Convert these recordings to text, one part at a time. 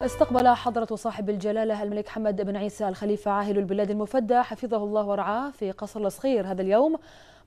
استقبل حضرة صاحب الجلالة الملك حمد بن عيسى الخليفة عاهل البلاد المفدى حفظه الله ورعاه في قصر الصخير هذا اليوم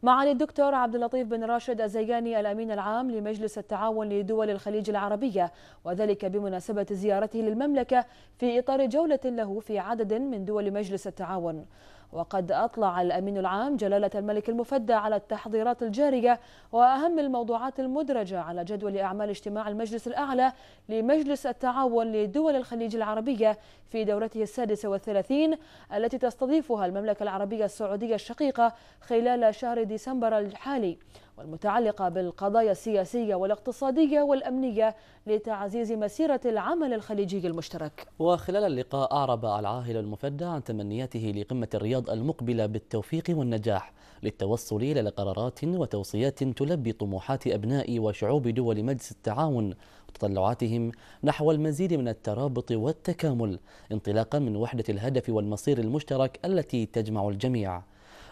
معالي الدكتور عبد اللطيف بن راشد الزياني الأمين العام لمجلس التعاون لدول الخليج العربية وذلك بمناسبة زيارته للمملكة في إطار جولة له في عدد من دول مجلس التعاون وقد أطلع الأمين العام جلالة الملك المفدى على التحضيرات الجارية وأهم الموضوعات المدرجة على جدول أعمال اجتماع المجلس الأعلى لمجلس التعاون لدول الخليج العربية في دورته السادسة والثلاثين التي تستضيفها المملكة العربية السعودية الشقيقة خلال شهر ديسمبر الحالي والمتعلقة بالقضايا السياسية والاقتصادية والأمنية لتعزيز مسيرة العمل الخليجي المشترك وخلال اللقاء أعرب العاهل المفدى عن تمنياته لقمة الرياض المقبلة بالتوفيق والنجاح للتوصل إلى قرارات وتوصيات تلبي طموحات أبناء وشعوب دول مجلس التعاون وتطلعاتهم نحو المزيد من الترابط والتكامل انطلاقا من وحدة الهدف والمصير المشترك التي تجمع الجميع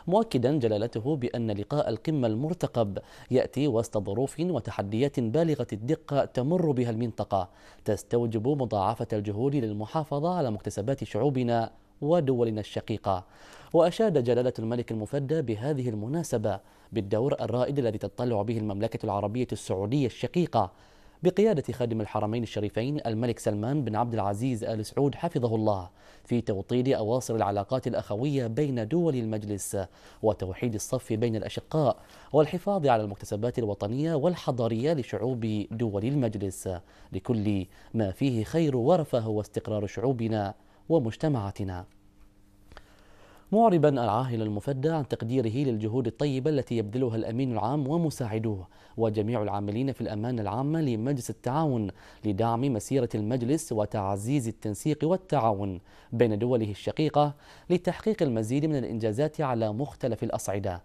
مؤكدا جلالته بأن لقاء القمة المرتقب يأتي وسط ظروف وتحديات بالغة الدقة تمر بها المنطقة تستوجب مضاعفة الجهود للمحافظة على مكتسبات شعوبنا ودولنا الشقيقة وأشاد جلالة الملك المفدى بهذه المناسبة بالدور الرائد الذي تضطلع به المملكة العربية السعودية الشقيقة بقيادة خادم الحرمين الشريفين الملك سلمان بن عبد العزيز آل سعود حفظه الله في توطيد أواصر العلاقات الأخوية بين دول المجلس وتوحيد الصف بين الأشقاء والحفاظ على المكتسبات الوطنية والحضارية لشعوب دول المجلس لكل ما فيه خير ورفاه واستقرار شعوبنا ومجتمعاتنا معربا العاهل المفدى عن تقديره للجهود الطيبة التي يبذلها الأمين العام ومساعدوه وجميع العاملين في الأمانة العامة لمجلس التعاون لدعم مسيرة المجلس وتعزيز التنسيق والتعاون بين دوله الشقيقة لتحقيق المزيد من الإنجازات على مختلف الأصعدة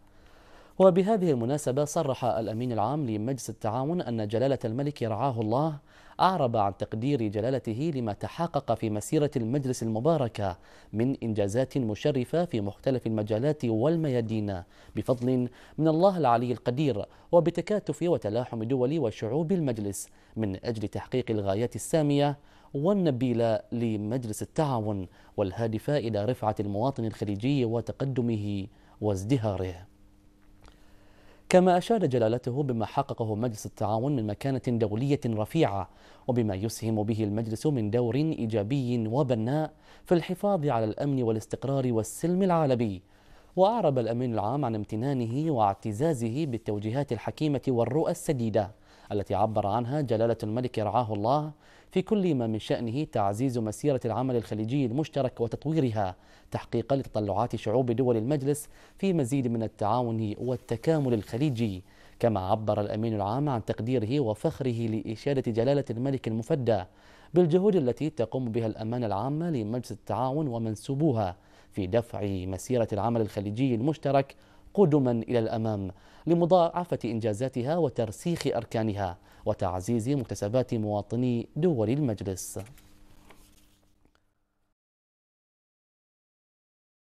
وبهذه المناسبة صرح الأمين العام لمجلس التعاون أن جلالة الملك رعاه الله أعرب عن تقدير جلالته لما تحقق في مسيرة المجلس المباركة من إنجازات مشرفة في مختلف المجالات والميادين بفضل من الله العلي القدير وبتكاتف وتلاحم دول وشعوب المجلس من أجل تحقيق الغايات السامية والنبيلة لمجلس التعاون والهادفة إلى رفعة المواطن الخليجي وتقدمه وازدهاره كما أشاد جلالته بما حققه مجلس التعاون من مكانة دولية رفيعة وبما يسهم به المجلس من دور إيجابي وبناء في الحفاظ على الأمن والاستقرار والسلم العالمي وأعرب الأمين العام عن امتنانه واعتزازه بالتوجيهات الحكيمة والرؤى السديدة التي عبر عنها جلالة الملك رعاه الله في كل ما من شأنه تعزيز مسيرة العمل الخليجي المشترك وتطويرها تحقيقا لتطلعات شعوب دول المجلس في مزيد من التعاون والتكامل الخليجي كما عبر الأمين العام عن تقديره وفخره لإشادة جلالة الملك المفدى بالجهود التي تقوم بها الأمانة العامة لمجلس التعاون ومنسوبوها في دفع مسيرة العمل الخليجي المشترك قدما إلى الأمام لمضاعفة إنجازاتها وترسيخ أركانها وتعزيز مكتسبات مواطني دول المجلس